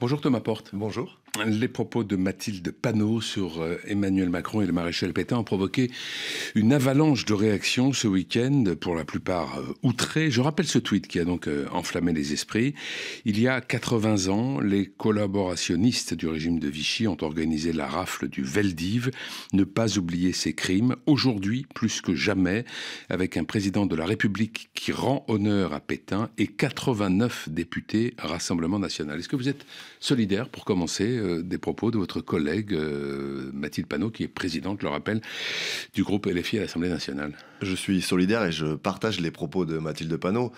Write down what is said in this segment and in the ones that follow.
Bonjour Thomas Porte. Bonjour. Les propos de Mathilde Panot sur euh, Emmanuel Macron et le maréchal Pétain ont provoqué une avalanche de réactions ce week-end, pour la plupart euh, outrées. Je rappelle ce tweet qui a donc euh, enflammé les esprits. Il y a 80 ans, les collaborationnistes du régime de Vichy ont organisé la rafle du Veldiv. Ne pas oublier ces crimes, aujourd'hui plus que jamais, avec un président de la République qui rend honneur à Pétain et 89 députés Rassemblement national. Est-ce que vous êtes solidaire, pour commencer, euh, des propos de votre collègue euh, Mathilde Panot, qui est présidente, je le rappelle, du groupe LFI à l'Assemblée nationale. Je suis solidaire et je partage les propos de Mathilde Panot.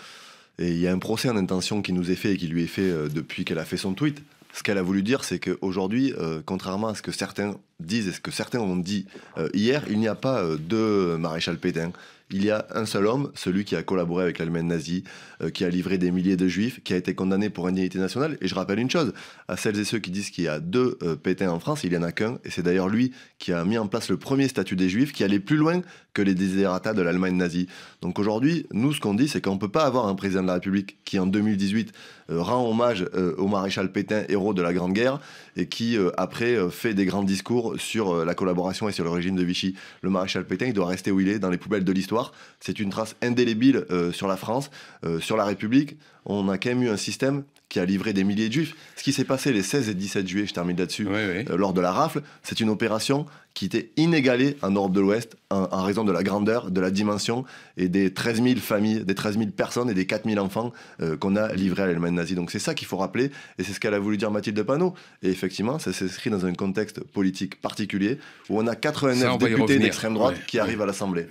Et il y a un procès en intention qui nous est fait et qui lui est fait euh, depuis qu'elle a fait son tweet. Ce qu'elle a voulu dire, c'est qu'aujourd'hui, contrairement à ce que certains disent, et ce que certains ont dit euh, hier, il n'y a pas euh, deux de maréchal Pétain. Il y a un seul homme, celui qui a collaboré avec l'Allemagne nazie, euh, qui a livré des milliers de juifs, qui a été condamné pour indignité nationale. Et je rappelle une chose, à celles et ceux qui disent qu'il y a deux Pétains en France, il n'y en a qu'un. Et c'est d'ailleurs lui qui a mis en place le premier statut des juifs, qui allait plus loin que les désirata de l'Allemagne nazie. Donc aujourd'hui, nous, ce qu'on dit, c'est qu'on ne peut pas avoir un président de la République qui, en 2018, rend hommage au maréchal Pétain, héros de la Grande Guerre, et qui, après, fait des grands discours sur, euh, la collaboration et sur le régime de Vichy. Le maréchal Pétain, il doit rester où il est, dans les poubelles de l'histoire. C'est une trace indélébile euh, sur la France, euh, sur la République. On a quand même eu un système qui a livré des milliers de juifs. Ce qui s'est passé les 16 et 17 juillet, je termine là-dessus, lors de la rafle, c'est une opération qui était inégalé en Europe de l'Ouest en, raison de la grandeur, de la dimension et des 13 000 familles, des 13 000 personnes et des 4 000 enfants euh, qu'on a livrés à l'Allemagne nazie. Donc c'est ça qu'il faut rappeler et c'est ce qu'elle a voulu dire Mathilde Panot. Et effectivement, ça s'inscrit dans un contexte politique particulier où on a 89 députés d'extrême droite qui arrivent à l'Assemblée.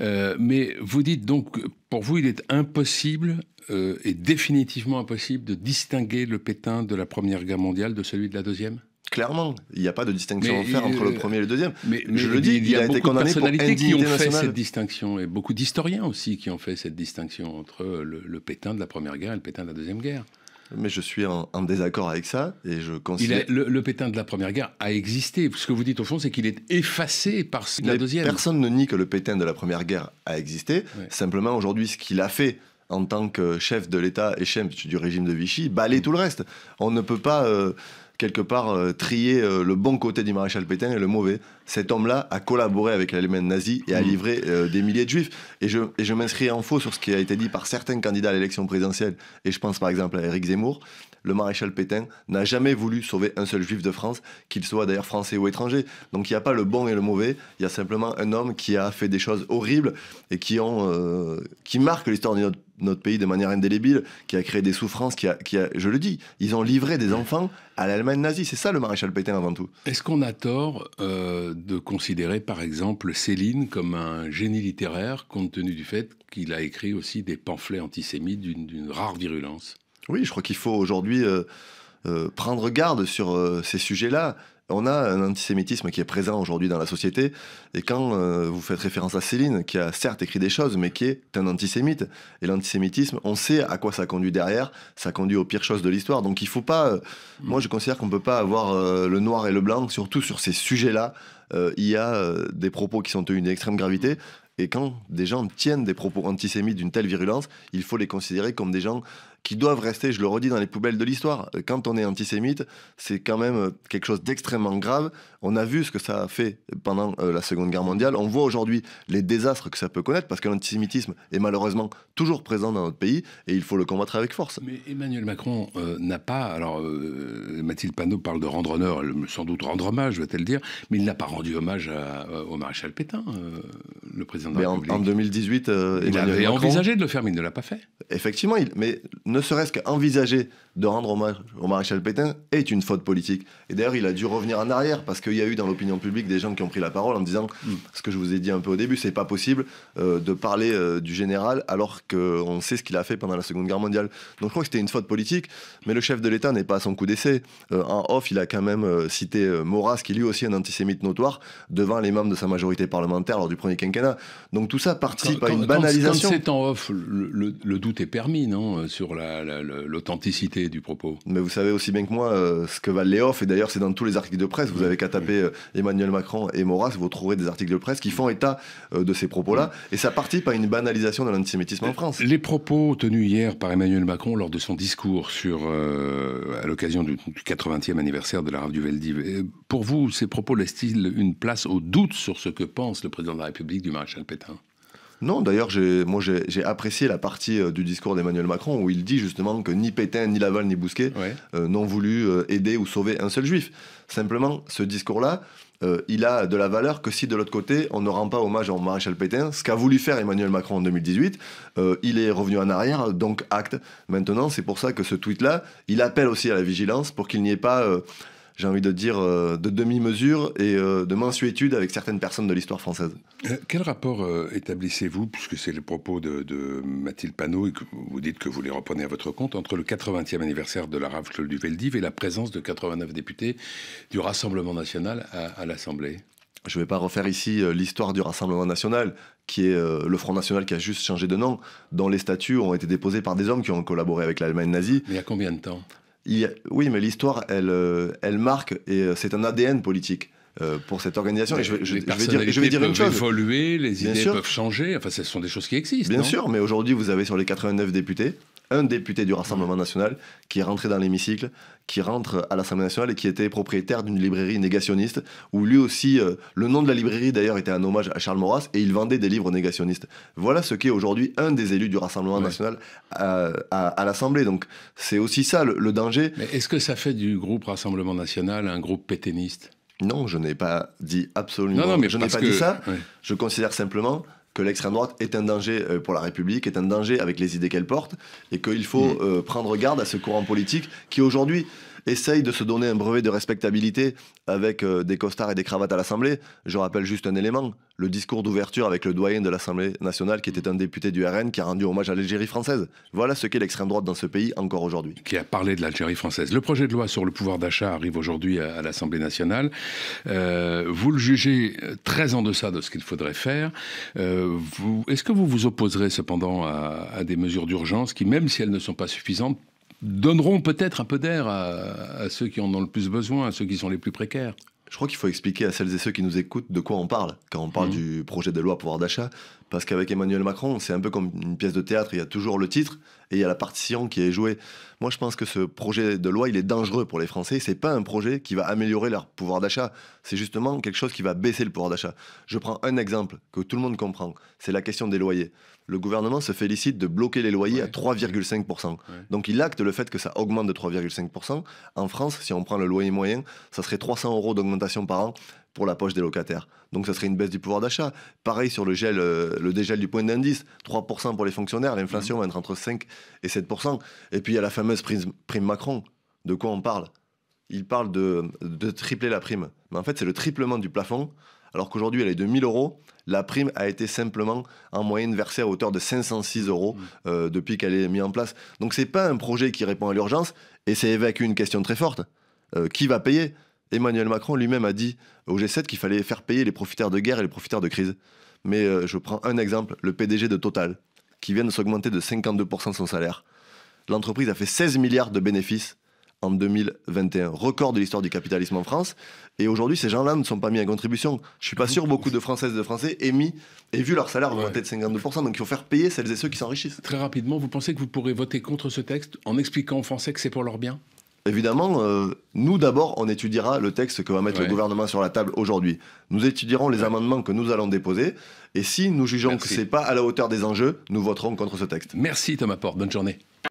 Euh, mais vous dites donc, pour vous, il est impossible euh, et définitivement impossible de distinguer le Pétain de la Première Guerre mondiale de celui de la Deuxième clairement. Il n'y a pas de distinction à faire entre le euh, premier et le deuxième. Mais, je le dis, il, y a, été condamné qui ont fait cette distinction, et beaucoup d'historiens aussi qui ont fait cette distinction entre le, Pétain de la Première Guerre et le Pétain de la Deuxième Guerre. Mais je suis en, désaccord avec ça, et je considère... le, Pétain de la Première Guerre a existé. Ce que vous dites au fond, c'est qu'il est effacé par la Deuxième. Personne ne nie que le Pétain de la Première Guerre a existé. Simplement, aujourd'hui, ce qu'il a fait en tant que chef de l'État et chef du régime de Vichy, balayer mm. tout le reste. On ne peut pas... Euh, quelque part euh, trier euh, le bon côté du maréchal Pétain et le mauvais. Cet homme-là a collaboré avec l'Allemagne nazie et a mmh. livré euh, des milliers de juifs. Et je, et je m'inscris en faux sur ce qui a été dit par certains candidats à l'élection présidentielle, et je pense par exemple à Éric Zemmour, le maréchal Pétain n'a jamais voulu sauver un seul juif de France, qu'il soit d'ailleurs français ou étranger. Donc il n'y a pas le bon et le mauvais, il y a simplement un homme qui a fait des choses horribles et qui, ont, euh, l'histoire de notre, pays de manière indélébile, qui a créé des souffrances, qui a, je le dis, ils ont livré des enfants à l'Allemagne nazie. C'est ça le maréchal Pétain avant tout. Est-ce qu'on a tort euh, de considérer par exemple Céline comme un génie littéraire compte tenu du fait qu'il a écrit aussi des pamphlets antisémites d'une rare virulence oui, je crois qu'il faut aujourd'hui euh, euh, prendre garde sur euh, ces sujets-là. On a un antisémitisme qui est présent aujourd'hui dans la société, et quand vous faites référence à Céline, qui a certes écrit des choses, mais qui est un antisémite, et l'antisémitisme, on sait à quoi ça conduit derrière, ça conduit aux pires choses de l'histoire, donc il faut pas, mm. moi je considère qu'on ne peut pas avoir le noir et le blanc, surtout sur ces sujets-là, il y a des propos qui sont tenus extrême gravité, mm. et quand des gens tiennent des propos antisémites d'une telle virulence, il faut les considérer comme des gens qui doivent rester, je le redis, dans les poubelles de l'histoire. Euh, quand on est antisémite, c'est quand même euh, quelque chose d'extrêmement grave. On a vu ce que ça a fait pendant euh, la Seconde Guerre mondiale. On voit aujourd'hui les désastres que ça peut connaître parce que l'antisémitisme est malheureusement toujours présent dans notre pays et il faut le combattre avec force. Mais Emmanuel Macron n'a pas, alors Mathilde Panot parle de rendre honneur, sans doute rendre hommage, va-t-elle dire, mais il n'a pas rendu hommage au maréchal Pétain, le président de la République. En, en 2018, il avait envisagé de le faire, mais il ne l'a pas fait. Effectivement, il, mais ne serait-ce qu'envisager de rendre hommage au maréchal Pétain est une faute politique. Et d'ailleurs, il a dû revenir en arrière parce qu'il y a eu dans l'opinion publique des gens qui ont pris la parole en disant mm. ce que je vous ai dit un peu au début, c'est pas possible euh, de parler euh, du général alors qu'on sait ce qu'il a fait pendant la Seconde Guerre mondiale. Donc je crois que c'était une faute politique, mais le chef de l'État n'est pas à son coup d'essai. Euh, en off, il a quand même cité Maurras, qui lui aussi est un antisémite notoire, devant les membres de sa majorité parlementaire lors du premier quinquennat. Donc tout ça participe à une banalisation. Quand c'est en off, le, doute est permis, non Sur l'authenticité du propos. Mais vous savez aussi bien que moi euh, ce que valent les et d'ailleurs c'est dans tous les articles de presse, vous avez qu'à taper euh, Emmanuel Macron et Maurras, vous trouverez des articles de presse qui font état euh, de ces propos-là, et ça partit à une banalisation de l'antisémitisme en France. Les propos tenus hier par Emmanuel Macron lors de son discours sur, à l'occasion du, 80e anniversaire de la rave du Veldiv, pour vous, ces propos laissent-ils une place au doute sur ce que pense le président de la République du maréchal Pétain non, d'ailleurs, moi j'ai apprécié la partie euh, du discours d'Emmanuel Macron où il dit justement que ni Pétain, ni Laval, ni Bousquet euh, n'ont voulu euh, aider ou sauver un seul juif. Simplement, ce discours-là, il a de la valeur que si de l'autre côté, on ne rend pas hommage au maréchal Pétain, ce qu'a voulu faire Emmanuel Macron en 2018. il est revenu en arrière, donc acte. Maintenant, c'est pour ça que ce tweet-là, il appelle aussi à la vigilance pour qu'il n'y ait pas j'ai envie de dire, euh, de demi-mesure et euh, de mansuétude avec certaines personnes de l'histoire française. Euh, quel rapport établissez-vous, puisque c'est le propos de, Mathilde Panot et que vous dites que vous les reprenez à votre compte, entre le 80e anniversaire de la rafle du Veldiv et la présence de 89 députés du Rassemblement national à, l'Assemblée je ne vais pas refaire ici l'histoire du Rassemblement national, qui est le Front National qui a juste changé de nom, dont les statuts ont été déposés par des hommes qui ont collaboré avec l'Allemagne nazie. Mais il y a combien de temps oui, mais l'histoire, elle, euh, elle marque et euh, c'est un ADN politique euh, pour cette organisation. je, les je vais dire, une chose. Les peuvent évoluer, les idées peuvent changer. Enfin, ce sont des choses qui existent. Bien sûr, mais aujourd'hui, vous avez sur les 89 députés, un député du Rassemblement national qui est rentré dans l'hémicycle, qui rentre à l'Assemblée nationale et qui était propriétaire d'une librairie négationniste, où lui aussi, euh, le nom de la librairie d'ailleurs était un hommage à Charles Maurras, et il vendait des livres négationnistes. Voilà ce qu'est aujourd'hui un des élus du Rassemblement national euh, à, l'Assemblée. Donc c'est aussi ça le, danger. Mais est-ce que ça fait du groupe Rassemblement national un groupe péténiste non, je n'ai pas dit absolument. Non, mais je n'ai pas dit ça. Je considère simplement que l'extrême droite est un danger euh, pour la République, est un danger avec les idées qu'elle porte, et qu'il faut mm. euh, prendre garde à ce courant politique qui aujourd'hui essaye de se donner un brevet de respectabilité avec euh, des costards et des cravates à l'Assemblée. Je rappelle juste un élément, le discours d'ouverture avec le doyen de l'Assemblée nationale qui était un député du RN qui a rendu hommage à l'Algérie française. Voilà ce qu'est l'extrême droite dans ce pays encore aujourd'hui. Qui a parlé de l'Algérie française. Le projet de loi sur le pouvoir d'achat arrive aujourd'hui à, l'Assemblée nationale. Euh, vous le jugez très en deçà de ce qu'il faudrait faire. Euh, est-ce que vous vous opposerez cependant à des mesures d'urgence qui, même si elles ne sont pas suffisantes, donneront peut-être un peu d'air à, ceux qui en ont le plus besoin, à ceux qui sont les plus précaires. Je crois qu'il faut expliquer à celles et ceux qui nous écoutent de quoi on parle quand on parle mhm. du projet de loi pouvoir d'achat. Parce qu'avec Emmanuel Macron, c'est un peu comme une pièce de théâtre, il y a toujours le titre et il y a la partition qui est jouée. Moi, je pense que ce projet de loi, il est dangereux pour les Français. Ce n'est pas un projet qui va améliorer leur pouvoir d'achat. C'est justement quelque chose qui va baisser le pouvoir d'achat. Je prends un exemple que tout le monde comprend. C'est la question des loyers. Le gouvernement se félicite de bloquer les loyers à 3,5%. Donc, il acte le fait que ça augmente de 3,5%. En France, si on prend le loyer moyen, ça serait 300 euros d'augmentation par an pour la poche des locataires. Donc ça serait une baisse du pouvoir d'achat. Pareil sur le gel, euh, le dégel du point d'indice, 3% pour les fonctionnaires, l'inflation va être entre 5 et 7%. Et puis il y a la fameuse prime, Macron. De quoi on parle Il parle de, tripler la prime. Mais en fait, c'est le triplement du plafond. Alors qu'aujourd'hui, elle est de 1000 euros. La prime a été simplement en moyenne versée à hauteur de 506 euros mmh. euh, depuis qu'elle est mise en place. Donc c'est pas un projet qui répond à l'urgence et c'est évacue une question très forte. Euh, qui va payer Emmanuel Macron lui-même a dit au G7 qu'il fallait faire payer les profiteurs de guerre et les profiteurs de crise. Mais euh, je prends un exemple, le PDG de Total, qui vient de s'augmenter de 52% de son salaire. L'entreprise a fait 16 milliards de bénéfices en 2021, record de l'histoire du capitalisme en France. Et aujourd'hui, ces gens-là ne sont pas mis à contribution. Je suis pas sûr beaucoup de Françaises et de Français aient et vu leur salaire augmenter de 52%. Donc il faut faire payer celles et ceux qui s'enrichissent. Très rapidement, vous pensez que vous pourrez voter contre ce texte en expliquant aux Français que c'est pour leur bien Évidemment, euh, nous d'abord, on étudiera le texte que va mettre le gouvernement sur la table aujourd'hui. Nous étudierons les amendements que nous allons déposer. Et si nous jugeons que ce n'est pas à la hauteur des enjeux, nous voterons contre ce texte. Merci Thomas Porte. Bonne journée.